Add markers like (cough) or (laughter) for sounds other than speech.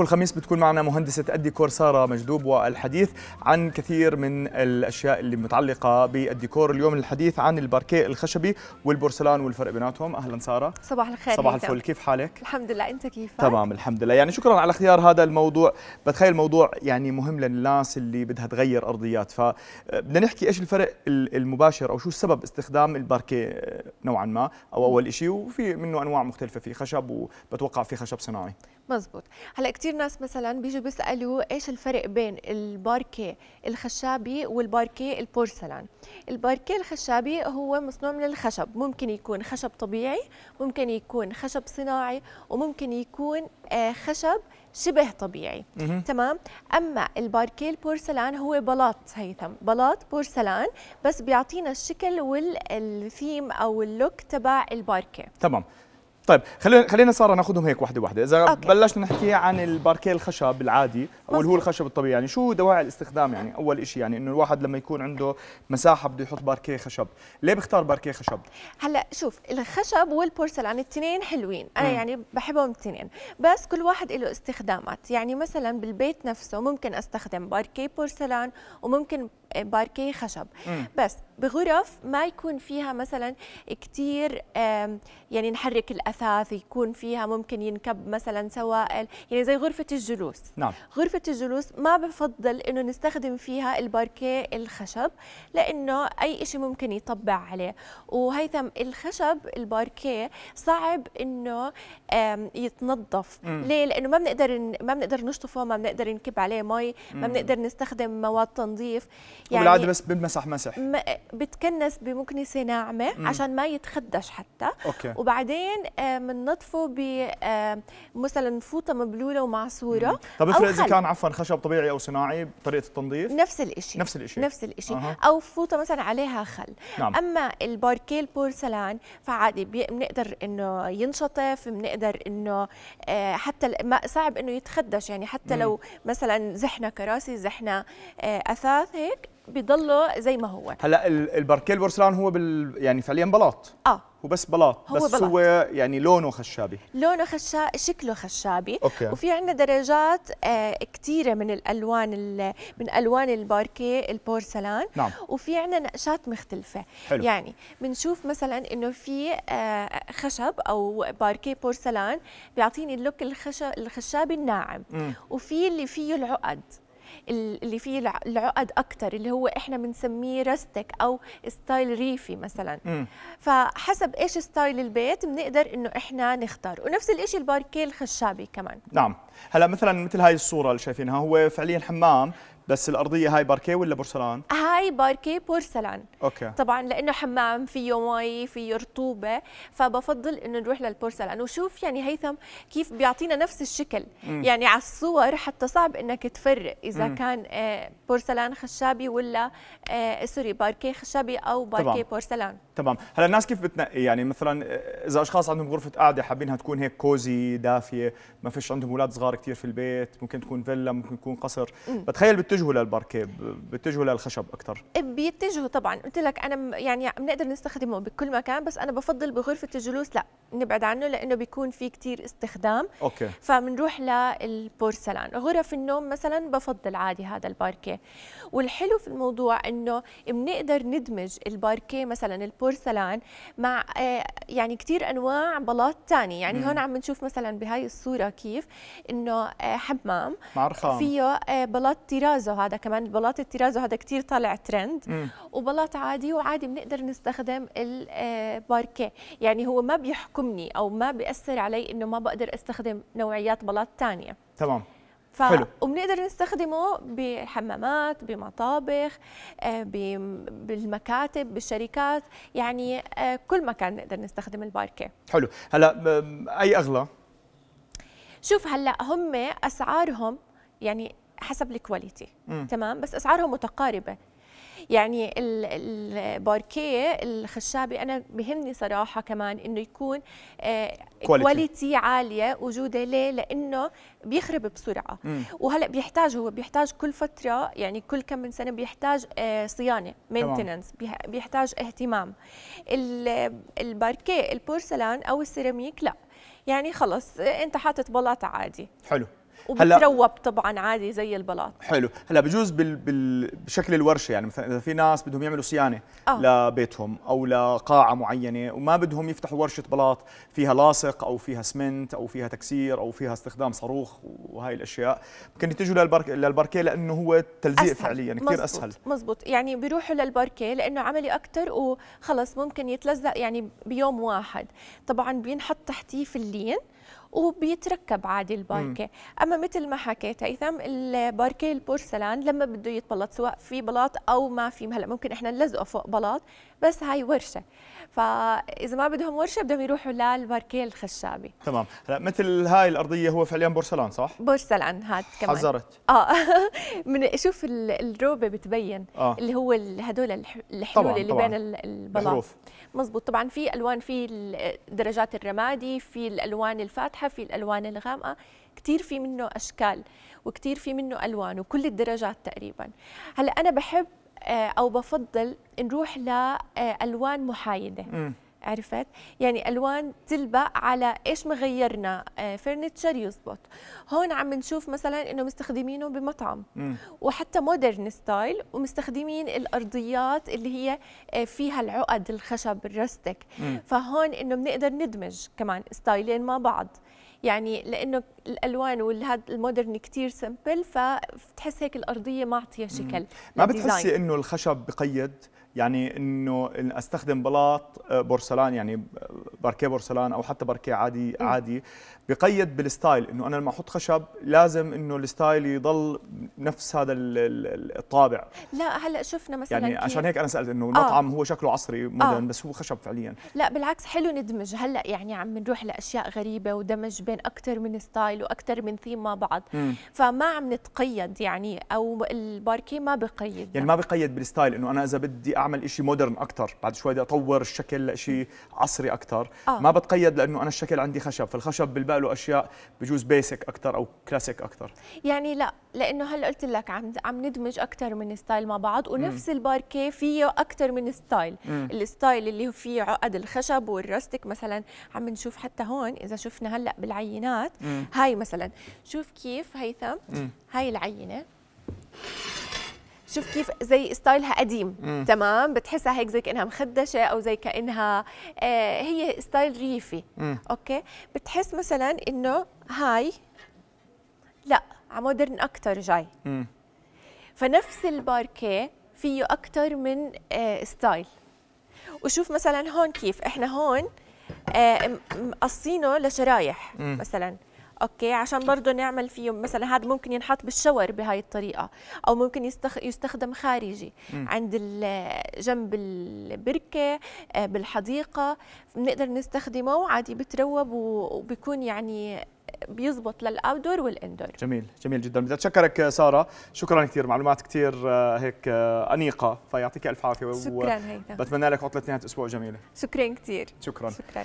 كل خميس بتكون معنا مهندسة الديكور سارة مجدوب والحديث عن كثير من الأشياء اللي متعلقة بالديكور اليوم الحديث عن الباركيه الخشبي والبورسلان والفرق بيناتهم أهلا سارة صباح الخير صباح الفل كيف حالك؟ الحمد لله أنت كيف؟ تمام الحمد لله يعني شكرا على اختيار هذا الموضوع بتخيل موضوع يعني مهم للناس اللي بدها تغير أرضيات فبدنا نحكي إيش الفرق المباشر أو شو سبب استخدام الباركيه نوعا ما أو أول شيء وفي منه أنواع مختلفة في خشب وبتوقع في خشب صناعي مزبوط هلا كثير ناس مثلا بيجوا بيسالوا ايش الفرق بين الباركيه الخشابي والباركيه البورسلان الباركيه الخشابي هو مصنوع من الخشب ممكن يكون خشب طبيعي ممكن يكون خشب صناعي وممكن يكون آه، خشب شبه طبيعي تمام اما الباركيه البورسلان هو بلاط هيثم بلاط بورسلان بس بيعطينا الشكل والثيم او اللوك تبع الباركيه تمام طيب خلينا خلينا ساره ناخذهم هيك واحده واحده اذا أوكي. بلشنا نحكي عن الباركيه الخشب العادي او اللي هو الخشب الطبيعي يعني شو دواعي الاستخدام يعني اول شيء يعني انه الواحد لما يكون عنده مساحه بده يحط باركيه خشب ليه بختار باركيه خشب هلا شوف الخشب والبورسلان الاثنين حلوين انا م. يعني بحبهم الاثنين بس كل واحد له استخدامات يعني مثلا بالبيت نفسه ممكن استخدم باركيه بورسلان وممكن باركيه خشب م. بس بغرف ما يكون فيها مثلا كثير يعني نحرك الاثاث يكون فيها ممكن ينكب مثلا سوائل يعني زي غرفه الجلوس نعم. غرفه الجلوس ما بفضل انه نستخدم فيها الباركيه الخشب لانه اي شيء ممكن يطبع عليه وهيثم الخشب الباركيه صعب انه يتنظف ليه لانه ما بنقدر ما بنقدر نشطفه ما بنقدر نكب عليه مي ما بنقدر نستخدم مواد تنظيف يعني بالعاده بس بمسح مسح بتكنس بمكنسه ناعمه مم. عشان ما يتخدش حتى أوكي. وبعدين بننظفه آه، ب آه، مثلا فوطه مبلوله ومعصوره مم. طب افرض اذا كان عفوا خشب طبيعي او صناعي بطريقه التنظيف نفس الشيء نفس الشيء نفس الشيء أه. او فوطه مثلا عليها خل نعم. اما الباركيه البورسلان فعادي بنقدر انه ينشطف بنقدر انه آه، حتى صعب انه يتخدش يعني حتى مم. لو مثلا زحنا كراسي زحنا اثاث هيك بيضله زي ما هو هلا الباركيه البورسلان هو بال يعني فعليا بلاط اه هو بس بلاط هو بس بلاط. هو يعني لونه خشابي لونه خشا شكله خشابي أوكي. وفي عندنا درجات آه كثيره من الالوان من الوان الباركيه البورسلان نعم. وفي عندنا نقشات مختلفه حلو. يعني بنشوف مثلا انه في آه خشب او باركيه بورسلان بيعطيني اللوك الخشب الخشابي الناعم م. وفي اللي فيه العقد اللي فيه العقد اكتر اللي هو احنا بنسميه رستك او ستايل ريفي مثلا م. فحسب ايش ستايل البيت بنقدر انه احنا نختار ونفس الشيء الباركيه الخشابي كمان نعم هلا مثلا مثل هاي الصوره اللي شايفينها هو فعليا حمام بس الارضيه هاي باركيه ولا بورسلان هاي باركيه بورسلان اوكي طبعا لانه حمام فيه مي فيه رطوبه فبفضل انه نروح للبورسلان وشوف يعني هيثم كيف بيعطينا نفس الشكل مم. يعني على الصور حتى صعب انك تفرق اذا مم. كان آه، بورسلان خشابي ولا آه، سوري باركيه خشابي او باركيه بورسلان تمام هلا الناس كيف بتنقي يعني مثلا آه، اذا اشخاص عندهم غرفه قاعده حابينها تكون هيك كوزي دافيه ما فيش عندهم اولاد صغار كثير في البيت ممكن تكون فيلا ممكن تكون قصر بتخيل بيتجهوا للباركيه بيتجهوا للخشب اكثر إيه، بيتجهوا طبعا قلت لك انا يعني بنقدر نستخدمه بكل مكان بس انا بفضل بغرفه الجلوس لا نبعد عنه لانه بيكون في كثير استخدام اوكي فبنروح للبورسلان غرف النوم مثلا بفضل عادي هذا الباركيه والحلو في الموضوع انه بنقدر ندمج الباركيه مثلا البورسلان بورسلان مع آه، يعني كثير انواع بلاط ثاني يعني مم. هون عم نشوف مثلا بهاي الصوره كيف انه آه، حمام مع رخام فيه آه، بلاط تيرازو هذا كمان بلاط التيرازو هذا كثير طالع ترند مم. وبلاط عادي وعادي بنقدر نستخدم الباركيه يعني هو ما بيحكمني او ما بياثر علي انه ما بقدر استخدم نوعيات بلاط ثانيه تمام ف... حلو وبنقدر نستخدمه بحمامات بمطابخ آه، بالمكاتب بالشركات يعني آه، كل مكان نقدر نستخدم الباركه حلو هلا اي اغلى شوف هلا هم اسعارهم يعني حسب الكواليتي تمام بس اسعارهم متقاربه يعني الباركيه الخشابي انا بهمني صراحه كمان انه يكون كواليتي آه، عاليه وجوده ليه لانه بيخرب بسرعه مم. وهلا بيحتاج هو بيحتاج كل فتره يعني كل كم من سنه بيحتاج آه، صيانه مينتننس بيحتاج اهتمام الباركيه البورسلان او السيراميك لا يعني خلص آه، انت حاطط بلاطه عادي حلو وبتروب طبعا عادي زي البلاط حلو هلا بجوز بال... بال... بشكل الورشه يعني مثلا اذا في ناس بدهم يعملوا صيانه أوه. لبيتهم او لقاعه معينه وما بدهم يفتحوا ورشه بلاط فيها لاصق او فيها سمنت او فيها تكسير او فيها استخدام صاروخ وهي الاشياء ممكن يتجهوا للبرك... للباركيه لانه هو تلزيق أسهل. فعليا يعني كثير اسهل مزبوط يعني بيروحوا للباركيه لانه عملي اكثر وخلص ممكن يتلزق يعني بيوم واحد طبعا بينحط تحتيه في اللين وبيتركب عادي الباركه اما مثل ما حكيت هيثم الباركه البورسلان لما بده يتبلط سواء في بلاط او ما في هلا ممكن احنا نلزقه فوق بلاط بس هاي ورشه فاذا ما بدهم ورشه بدهم يروحوا للباركيه الخشابي تمام هلا مثل هاي الارضيه هو فعليا بورسلان صح بورسلان هاد كمان حذرت اه (laughs) من شوف الروبه بتبين آه. اللي هو هدول الحلول طبعاً اللي طبعاً. بين البلاط مزبوط طبعا في الوان في درجات الرمادي في الالوان الفاتحه في الالوان الغامقه كثير في منه اشكال وكثير في منه الوان وكل الدرجات تقريبا هلا انا بحب آه، او بفضل نروح لالوان محايده عرفت يعني الوان تلبق على ايش مغيرنا فرنتشر آه، يزبط هون عم نشوف مثلا انه مستخدمينه بمطعم مم. وحتى مودرن ستايل ومستخدمين الارضيات اللي هي آه، فيها العقد الخشب الرستك فهون انه بنقدر ندمج كمان ستايلين مع بعض يعني لانه الالوان والهذا المودرن كثير سمبل فبتحس هيك الارضيه معطيه شكل ما بتحسي انه الخشب بقيد يعني انه استخدم بلاط آه، بورسلان يعني باركيه بورسلان او حتى باركيه عادي عادي بقيد بالستايل انه انا لما احط خشب لازم انه الستايل يضل نفس هذا الطابع لا هلا شفنا مثلا يعني عشان هيك انا سالت انه آه. المطعم آه. هو شكله عصري مودرن آه. بس هو خشب فعليا لا بالعكس حلو ندمج هلا يعني عم نروح لاشياء غريبه ودمج بين اكثر من ستايل واكثر من ثيم مع بعض م. فما عم نتقيد يعني او الباركيه ما بقيد يعني ما بقيد بالستايل انه انا اذا بدي اعمل شيء مودرن اكثر بعد شوي بدي اطور الشكل لشيء عصري اكثر آه. ما بتقيد لانه انا الشكل عندي خشب فالخشب بلبق له اشياء بجوز بيسك اكثر او كلاسيك اكثر يعني لا لانه هلا قلت لك عم عم ندمج اكثر من ستايل مع بعض ونفس الباركيه فيه اكثر من ستايل الستايل اللي فيه عقد الخشب والرستك مثلا عم نشوف حتى هون اذا شفنا هلا بالعينات مم. هاي مثلا شوف كيف هيثم هاي العينه شوف كيف زي ستايلها قديم مم. تمام بتحسها هيك زي كانها مخدشه او زي كانها آه هي ستايل ريفي مم. اوكي بتحس مثلا انه هاي لا على مودرن اكثر جاي مم. فنفس الباركيه فيه اكثر من آه ستايل وشوف مثلا هون كيف احنا هون آه، مقصينه لشرايح مم. مثلا اوكي عشان برضه نعمل فيه مثلا هذا ممكن ينحط بالشاور بهاي الطريقه او ممكن يستخ... يستخدم خارجي م. عند جنب البركه آه، بالحديقه بنقدر نستخدمه وعادي بتروب وبيكون يعني بيزبط للاودور والاندور جميل جميل جدا بدي اتشكرك ساره شكرا كثير معلومات كثير آه، هيك آه، انيقه فيعطيك الف عافيه شكرا و... هيدا بتمنى لك عطله نهايه اسبوع جميله شكرا كثير شكرا شكرا